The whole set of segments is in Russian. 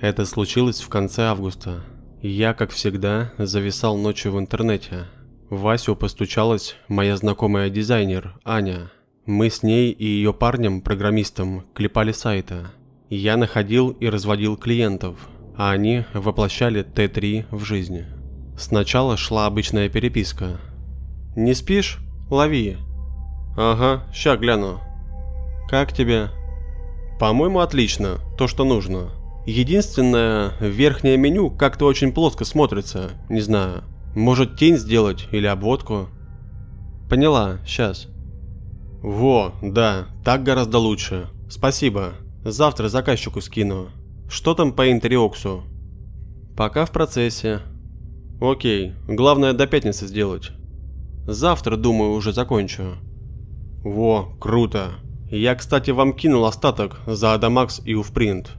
Это случилось в конце августа. Я, как всегда, зависал ночью в интернете. В Васю постучалась моя знакомая дизайнер, Аня. Мы с ней и ее парнем, программистом, клепали сайты. Я находил и разводил клиентов, а они воплощали Т3 в жизнь. Сначала шла обычная переписка. «Не спишь? Лови». «Ага, ща гляну». «Как тебе?» «По-моему, отлично. То, что нужно». Единственное, верхнее меню как-то очень плоско смотрится, не знаю. Может тень сделать или обводку? Поняла, сейчас. Во, да, так гораздо лучше. Спасибо. Завтра заказчику скину. Что там по интериоксу? Пока в процессе. Окей, главное до пятницы сделать. Завтра, думаю, уже закончу. Во, круто. Я, кстати, вам кинул остаток за Адамакс и Уфпринт.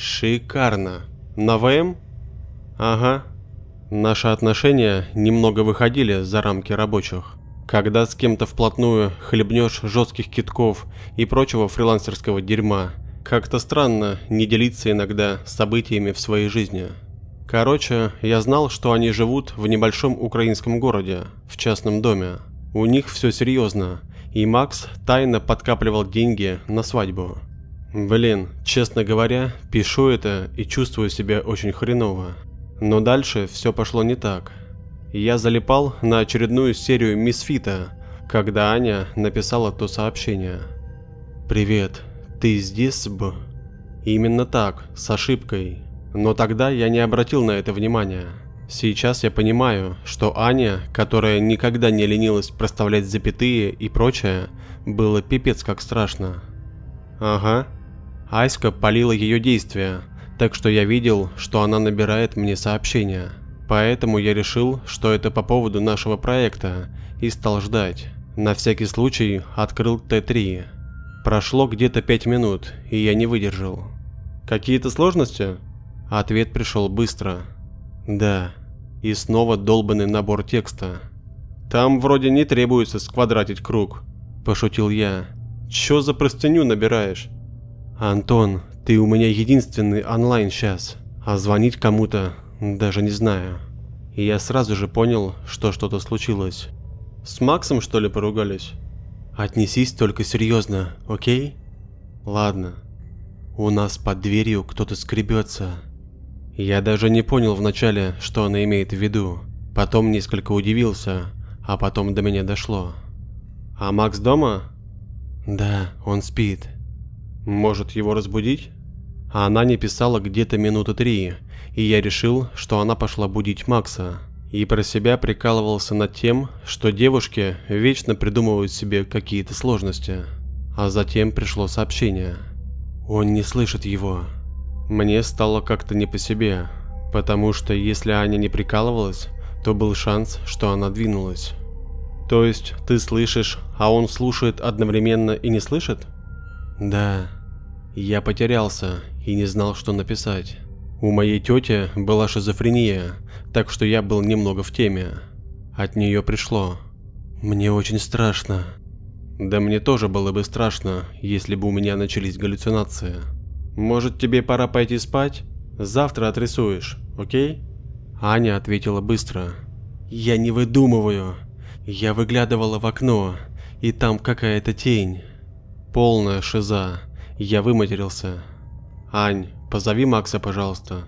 Шикарно. На ВМ? Ага. Наши отношения немного выходили за рамки рабочих. Когда с кем-то вплотную хлебнешь жестких китков и прочего фрилансерского дерьма, как-то странно не делиться иногда событиями в своей жизни. Короче, я знал, что они живут в небольшом украинском городе, в частном доме. У них все серьезно, и Макс тайно подкапливал деньги на свадьбу. Блин, честно говоря, пишу это и чувствую себя очень хреново. Но дальше все пошло не так. Я залипал на очередную серию Мисфита, когда Аня написала то сообщение. «Привет, ты здесь, б?» Именно так, с ошибкой. Но тогда я не обратил на это внимания. Сейчас я понимаю, что Аня, которая никогда не ленилась проставлять запятые и прочее, было пипец как страшно. Ага, Аська полила ее действия, так что я видел, что она набирает мне сообщения. Поэтому я решил, что это по поводу нашего проекта, и стал ждать. На всякий случай открыл Т3. Прошло где-то 5 минут, и я не выдержал. «Какие-то сложности?» Ответ пришел быстро. «Да». И снова долбанный набор текста. «Там вроде не требуется сквадратить круг», – пошутил я. «Чё за простыню набираешь?» «Антон, ты у меня единственный онлайн сейчас, а звонить кому-то даже не знаю». И я сразу же понял, что что-то случилось. «С Максом, что ли, поругались?» «Отнесись только серьезно, окей?» «Ладно. У нас под дверью кто-то скребется». Я даже не понял вначале, что она имеет в виду. Потом несколько удивился, а потом до меня дошло. «А Макс дома?» «Да, он спит». Может его разбудить? А она не писала где-то минуты три, и я решил, что она пошла будить Макса. И про себя прикалывался над тем, что девушки вечно придумывают себе какие-то сложности. А затем пришло сообщение. Он не слышит его. Мне стало как-то не по себе, потому что если Аня не прикалывалась, то был шанс, что она двинулась. То есть ты слышишь, а он слушает одновременно и не слышит? Да. Я потерялся и не знал, что написать. У моей тети была шизофрения, так что я был немного в теме. От нее пришло. Мне очень страшно. Да мне тоже было бы страшно, если бы у меня начались галлюцинации. Может тебе пора пойти спать? Завтра отрисуешь, окей? Аня ответила быстро. Я не выдумываю. Я выглядывала в окно, и там какая-то тень. Полная шиза. Я выматерился. «Ань, позови Макса, пожалуйста».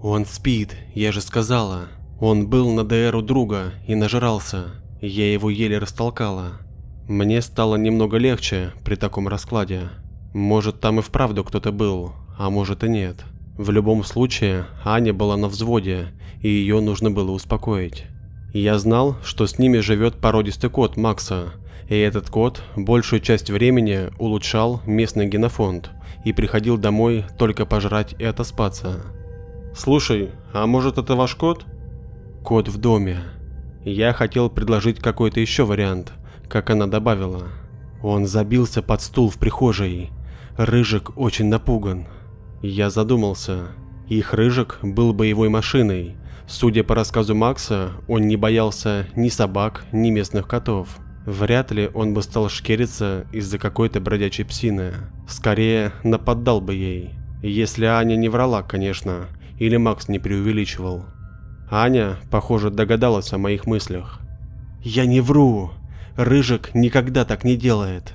«Он спит, я же сказала. Он был на ДР у друга и нажрался. Я его еле растолкала. Мне стало немного легче при таком раскладе. Может, там и вправду кто-то был, а может и нет. В любом случае, Аня была на взводе, и ее нужно было успокоить. Я знал, что с ними живет породистый кот Макса, и этот кот большую часть времени улучшал местный генофонд и приходил домой только пожрать и отоспаться. «Слушай, а может это ваш кот?» «Кот в доме». Я хотел предложить какой-то еще вариант, как она добавила. Он забился под стул в прихожей. Рыжик очень напуган. Я задумался. Их Рыжик был боевой машиной. Судя по рассказу Макса, он не боялся ни собак, ни местных котов. Вряд ли он бы стал шкериться из-за какой-то бродячей псины. Скорее, нападал бы ей. Если Аня не врала, конечно, или Макс не преувеличивал. Аня, похоже, догадалась о моих мыслях. «Я не вру! Рыжик никогда так не делает!»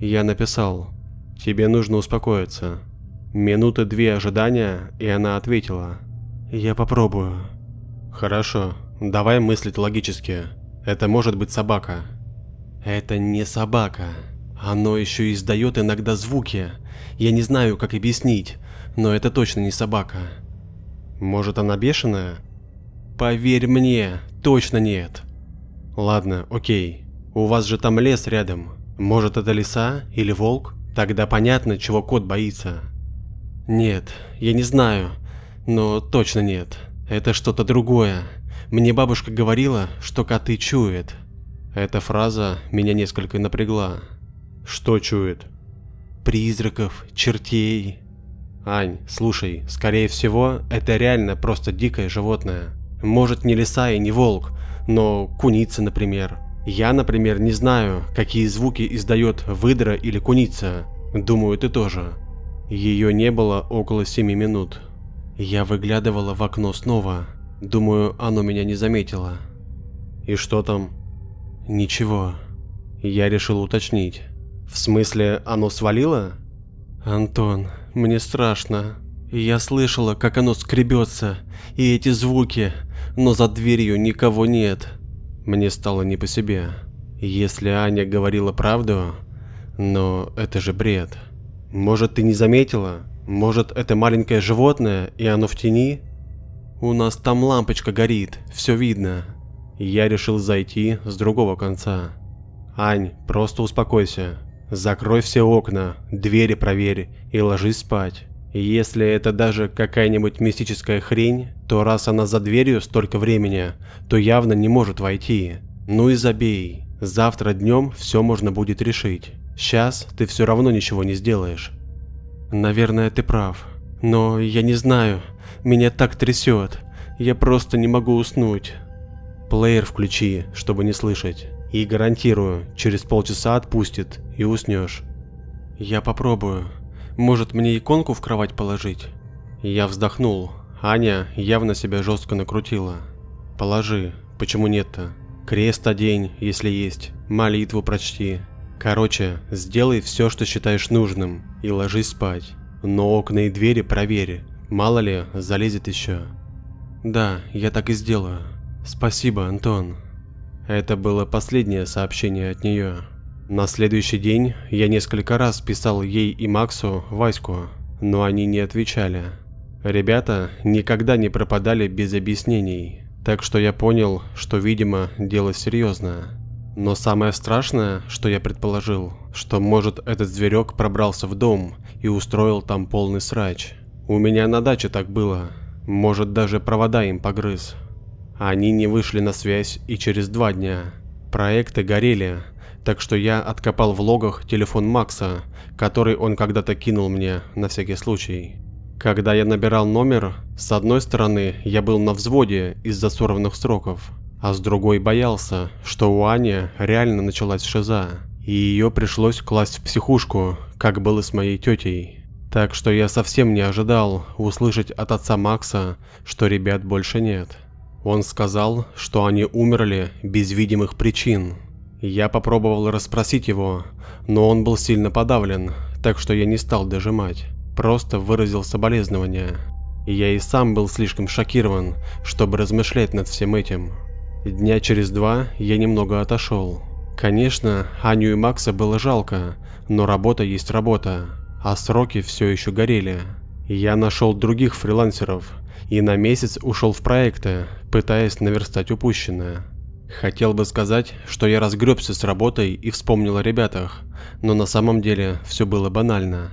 Я написал. «Тебе нужно успокоиться». Минуты две ожидания, и она ответила. «Я попробую». «Хорошо, давай мыслить логически. Это может быть собака». Это не собака. Оно еще издает иногда звуки. Я не знаю, как объяснить, но это точно не собака. Может, она бешеная? Поверь мне, точно нет. Ладно, окей. У вас же там лес рядом. Может, это лиса или волк? Тогда понятно, чего кот боится. Нет, я не знаю, но точно нет. Это что-то другое. Мне бабушка говорила, что коты чуют. Эта фраза меня несколько напрягла. Что чует? Призраков, чертей. Ань, слушай, скорее всего, это реально просто дикое животное. Может, не лиса и не волк, но куница, например. Я, например, не знаю, какие звуки издает выдра или куница. Думаю, ты тоже. Ее не было около семи минут. Я выглядывала в окно снова. Думаю, оно меня не заметило. И что там? Ничего. Я решил уточнить. В смысле, оно свалило? Антон, мне страшно. Я слышала, как оно скребется, и эти звуки, но за дверью никого нет. Мне стало не по себе. Если Аня говорила правду, но это же бред. Может, ты не заметила? Может, это маленькое животное, и оно в тени? У нас там лампочка горит, все видно, я решил зайти с другого конца. «Ань, просто успокойся. Закрой все окна, двери проверь и ложись спать. Если это даже какая-нибудь мистическая хрень, то раз она за дверью столько времени, то явно не может войти. Ну и забей. Завтра днем все можно будет решить. Сейчас ты все равно ничего не сделаешь». «Наверное, ты прав. Но я не знаю. Меня так трясет. Я просто не могу уснуть плеер включи, чтобы не слышать. И гарантирую, через полчаса отпустит и уснешь. Я попробую. Может, мне иконку в кровать положить? Я вздохнул. Аня явно себя жестко накрутила. Положи. Почему нет-то? Крест одень, если есть. Молитву прочти. Короче, сделай все, что считаешь нужным, и ложись спать. Но окна и двери проверь. Мало ли, залезет еще. Да, я так и сделаю. Спасибо, Антон. Это было последнее сообщение от нее. На следующий день я несколько раз писал ей и Максу Ваську, но они не отвечали. Ребята никогда не пропадали без объяснений, так что я понял, что, видимо, дело серьезное. Но самое страшное, что я предположил, что, может, этот зверек пробрался в дом и устроил там полный срач. У меня на даче так было, может, даже провода им погрыз. Они не вышли на связь и через два дня. Проекты горели, так что я откопал в логах телефон Макса, который он когда-то кинул мне на всякий случай. Когда я набирал номер, с одной стороны я был на взводе из-за сорванных сроков, а с другой боялся, что у Ани реально началась шиза, и ее пришлось класть в психушку, как было с моей тетей. Так что я совсем не ожидал услышать от отца Макса, что ребят больше нет. Он сказал, что они умерли без видимых причин. Я попробовал расспросить его, но он был сильно подавлен, так что я не стал дожимать, просто выразил соболезнования. Я и сам был слишком шокирован, чтобы размышлять над всем этим. Дня через два я немного отошел. Конечно, Аню и Макса было жалко, но работа есть работа, а сроки все еще горели. Я нашел других фрилансеров и на месяц ушел в проекты, пытаясь наверстать упущенное. Хотел бы сказать, что я разгребся с работой и вспомнил о ребятах, но на самом деле все было банально.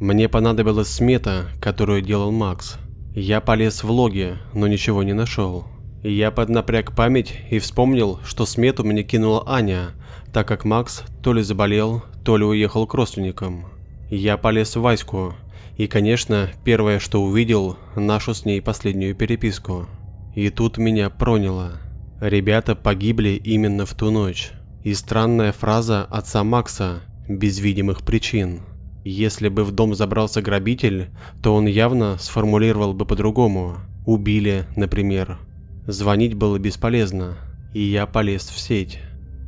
Мне понадобилась смета, которую делал Макс. Я полез в логи, но ничего не нашел. Я поднапряг память и вспомнил, что смету мне кинула Аня, так как Макс то ли заболел, то ли уехал к родственникам. Я полез в Ваську, и, конечно, первое, что увидел, нашу с ней последнюю переписку. И тут меня проняло. Ребята погибли именно в ту ночь. И странная фраза отца Макса «без видимых причин». Если бы в дом забрался грабитель, то он явно сформулировал бы по-другому. Убили, например. Звонить было бесполезно, и я полез в сеть.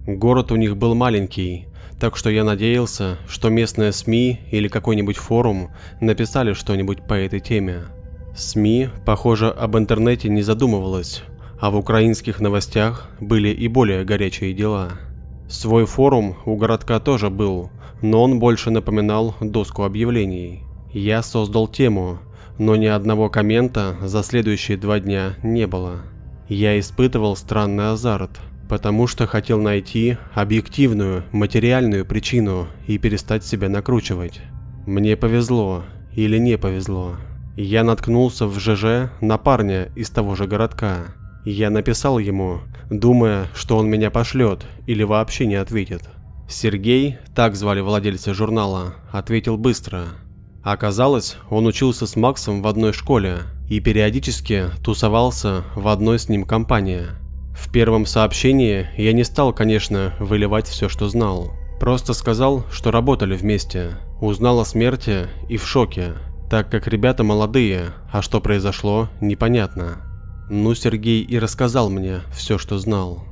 Город у них был маленький, так что я надеялся, что местные СМИ или какой-нибудь форум написали что-нибудь по этой теме. СМИ, похоже, об интернете не задумывалось, а в украинских новостях были и более горячие дела. Свой форум у городка тоже был, но он больше напоминал доску объявлений. Я создал тему, но ни одного коммента за следующие два дня не было. Я испытывал странный азарт – Потому что хотел найти объективную, материальную причину и перестать себя накручивать. Мне повезло или не повезло. Я наткнулся в ЖЖ на парня из того же городка. Я написал ему, думая, что он меня пошлет или вообще не ответит. Сергей, так звали владельца журнала, ответил быстро. Оказалось, он учился с Максом в одной школе и периодически тусовался в одной с ним компании. В первом сообщении я не стал, конечно, выливать все, что знал. Просто сказал, что работали вместе. Узнал о смерти и в шоке, так как ребята молодые, а что произошло, непонятно. Ну, Сергей и рассказал мне все, что знал.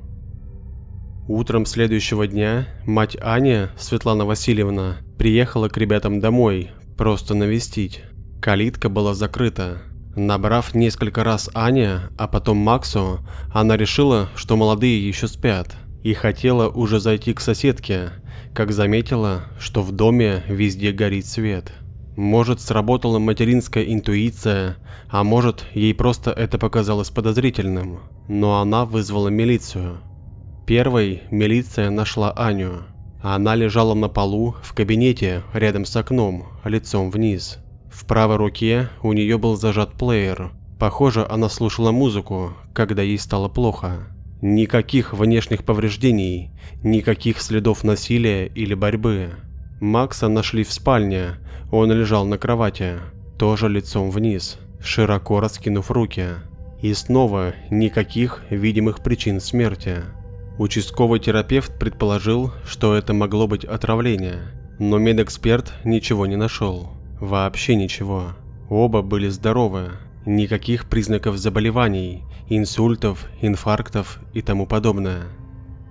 Утром следующего дня мать Аня, Светлана Васильевна, приехала к ребятам домой, просто навестить. Калитка была закрыта. Набрав несколько раз Ане, а потом Максу, она решила, что молодые еще спят, и хотела уже зайти к соседке, как заметила, что в доме везде горит свет. Может, сработала материнская интуиция, а может, ей просто это показалось подозрительным, но она вызвала милицию. Первой милиция нашла Аню. Она лежала на полу в кабинете рядом с окном, лицом вниз. В правой руке у нее был зажат плеер. Похоже, она слушала музыку, когда ей стало плохо. Никаких внешних повреждений, никаких следов насилия или борьбы. Макса нашли в спальне, он лежал на кровати, тоже лицом вниз, широко раскинув руки. И снова никаких видимых причин смерти. Участковый терапевт предположил, что это могло быть отравление, но медэксперт ничего не нашел. Вообще ничего. Оба были здоровы. Никаких признаков заболеваний, инсультов, инфарктов и тому подобное.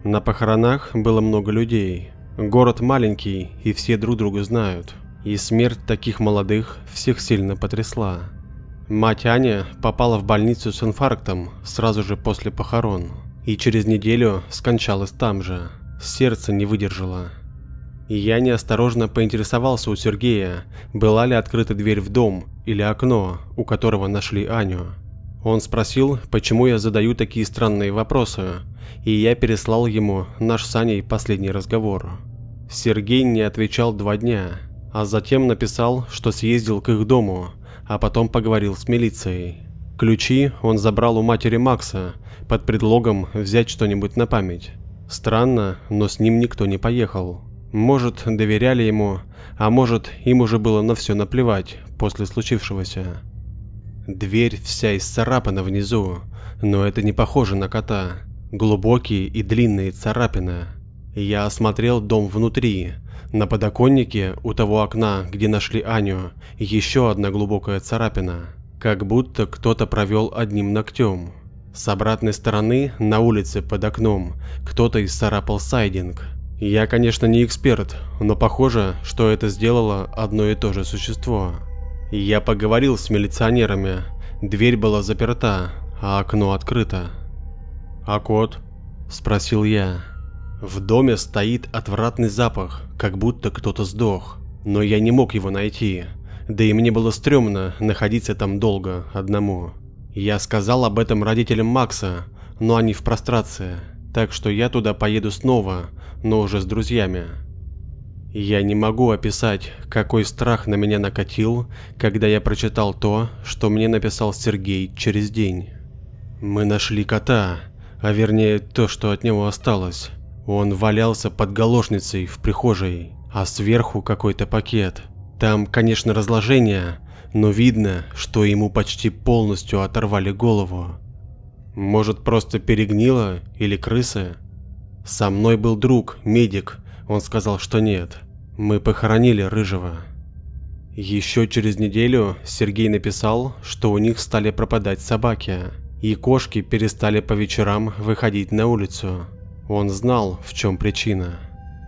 На похоронах было много людей. Город маленький, и все друг друга знают. И смерть таких молодых всех сильно потрясла. Мать Аня попала в больницу с инфарктом сразу же после похорон и через неделю скончалась там же. Сердце не выдержало я неосторожно поинтересовался у Сергея, была ли открыта дверь в дом или окно, у которого нашли Аню. Он спросил, почему я задаю такие странные вопросы, и я переслал ему наш с Аней последний разговор. Сергей не отвечал два дня, а затем написал, что съездил к их дому, а потом поговорил с милицией. Ключи он забрал у матери Макса под предлогом взять что-нибудь на память. Странно, но с ним никто не поехал. Может, доверяли ему, а может, им уже было на все наплевать после случившегося. Дверь вся исцарапана внизу, но это не похоже на кота. Глубокие и длинные царапины. Я осмотрел дом внутри. На подоконнике у того окна, где нашли Аню, еще одна глубокая царапина. Как будто кто-то провел одним ногтем. С обратной стороны, на улице под окном, кто-то исцарапал сайдинг. Я, конечно, не эксперт, но похоже, что это сделало одно и то же существо. Я поговорил с милиционерами. Дверь была заперта, а окно открыто. «А кот?» – спросил я. В доме стоит отвратный запах, как будто кто-то сдох, но я не мог его найти, да и мне было стрёмно находиться там долго одному. Я сказал об этом родителям Макса, но они в прострации, так что я туда поеду снова – но уже с друзьями. Я не могу описать, какой страх на меня накатил, когда я прочитал то, что мне написал Сергей через день. Мы нашли кота, а вернее то, что от него осталось. Он валялся под галошницей в прихожей, а сверху какой-то пакет. Там, конечно, разложение, но видно, что ему почти полностью оторвали голову. Может, просто перегнило или крысы? Со мной был друг, медик. Он сказал, что нет. Мы похоронили Рыжего. Еще через неделю Сергей написал, что у них стали пропадать собаки, и кошки перестали по вечерам выходить на улицу. Он знал, в чем причина.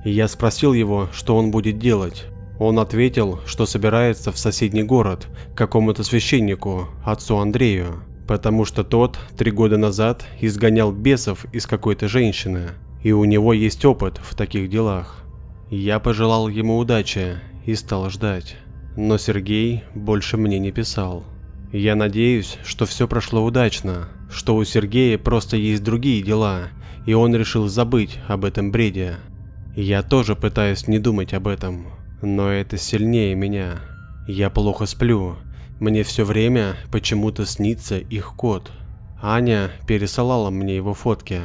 Я спросил его, что он будет делать. Он ответил, что собирается в соседний город к какому-то священнику, отцу Андрею, потому что тот три года назад изгонял бесов из какой-то женщины, и у него есть опыт в таких делах. Я пожелал ему удачи и стал ждать, но Сергей больше мне не писал. Я надеюсь, что все прошло удачно, что у Сергея просто есть другие дела, и он решил забыть об этом бреде. Я тоже пытаюсь не думать об этом, но это сильнее меня. Я плохо сплю, мне все время почему-то снится их кот. Аня пересылала мне его фотки.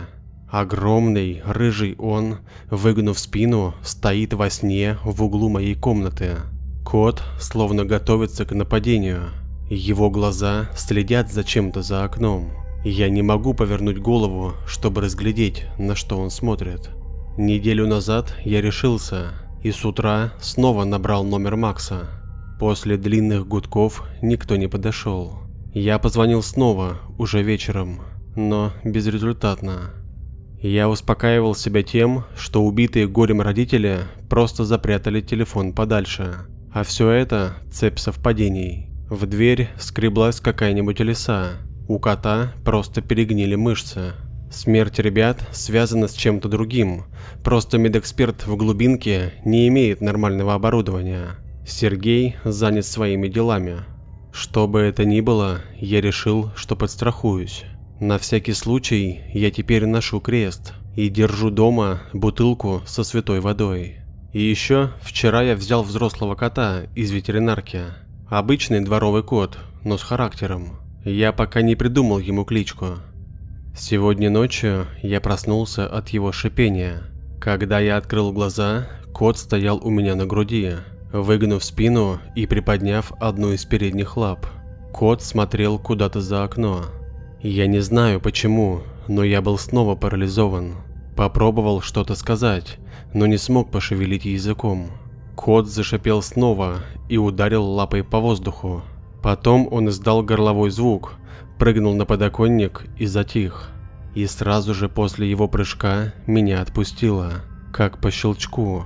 Огромный, рыжий он, выгнув спину, стоит во сне в углу моей комнаты. Кот словно готовится к нападению. Его глаза следят за чем-то за окном. Я не могу повернуть голову, чтобы разглядеть, на что он смотрит. Неделю назад я решился и с утра снова набрал номер Макса. После длинных гудков никто не подошел. Я позвонил снова, уже вечером, но безрезультатно. Я успокаивал себя тем, что убитые горем родители просто запрятали телефон подальше. А все это – цепь совпадений. В дверь скреблась какая-нибудь лиса. У кота просто перегнили мышцы. Смерть ребят связана с чем-то другим. Просто медэксперт в глубинке не имеет нормального оборудования. Сергей занят своими делами. Что бы это ни было, я решил, что подстрахуюсь. На всякий случай я теперь ношу крест и держу дома бутылку со святой водой. И еще вчера я взял взрослого кота из ветеринарки. Обычный дворовый кот, но с характером. Я пока не придумал ему кличку. Сегодня ночью я проснулся от его шипения. Когда я открыл глаза, кот стоял у меня на груди, выгнув спину и приподняв одну из передних лап. Кот смотрел куда-то за окно. Я не знаю почему, но я был снова парализован. Попробовал что-то сказать, но не смог пошевелить языком. Кот зашипел снова и ударил лапой по воздуху. Потом он издал горловой звук, прыгнул на подоконник и затих. И сразу же после его прыжка меня отпустило, как по щелчку.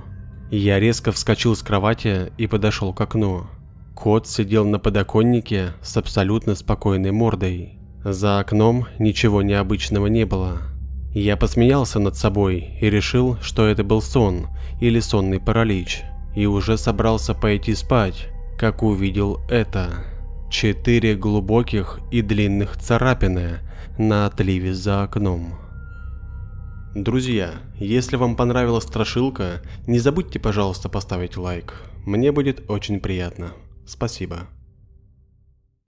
Я резко вскочил с кровати и подошел к окну. Кот сидел на подоконнике с абсолютно спокойной мордой. За окном ничего необычного не было. Я посмеялся над собой и решил, что это был сон или сонный паралич, и уже собрался пойти спать, как увидел это. Четыре глубоких и длинных царапины на отливе за окном. Друзья, если вам понравилась страшилка, не забудьте, пожалуйста, поставить лайк. Мне будет очень приятно. Спасибо.